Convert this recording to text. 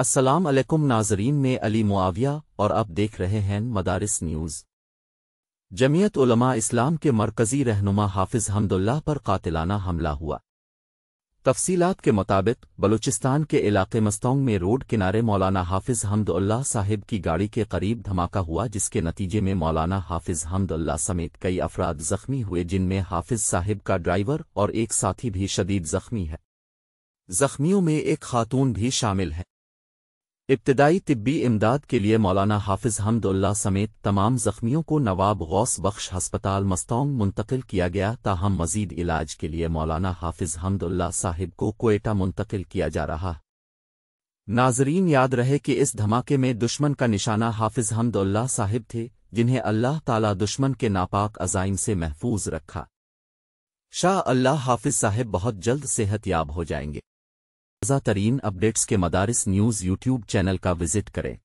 अस्सलाम वालेकुम नाजरीन में अली मुआविया और आप देख रहे हैं मदारिस न्यूज़ जमीयत उलमा इस्लाम के मरकज़ी रहनुमा हाफिज हमदुल्ला पर कातिलाना हमला हुआ तफसीलात के मुताबिक बलूचिस्तान के इलाके मस्तोंग में रोड किनारे मौलाना हाफिज हमदुल्ला साहिब की गाड़ी के करीब धमाका हुआ जिसके नतीजे में मौलाना हाफिज हमदुल्ला समेत कई अफराद जख्मी हुए जिनमें हाफिज साहिब का ड्राइवर और एक साथी भी शदीद जख्मी है जख्मियों में एक खातून भी शामिल है इब्तदाई तिब्बी इमदाद के लिए मौलाना हाफिज हमदुल्ला समेत तमाम जख्मियों को नवाब गौस बख्श हस्पताल मस्तौंग मुंतकिल किया गया ताहम मजीद इलाज के लिए मौलाना हाफिज हमदुल्ला साहिब को कोयटा मुंतकिल किया जा रहा नाजरीन याद रहे कि इस धमाके में दुश्मन का निशाना हाफिज हमदुल्ला साहिब थे जिन्हें अल्लाह ताला दुश्मन के नापाक अजाइम से महफूज रखा शाह अल्लाह हाफिज साहिब बहुत जल्द सेहत याब हो जाएंगे ताज़ा तरीन अपडेट्स के मदारस न्यूज़ यूट्यूब चैनल का विजिट करें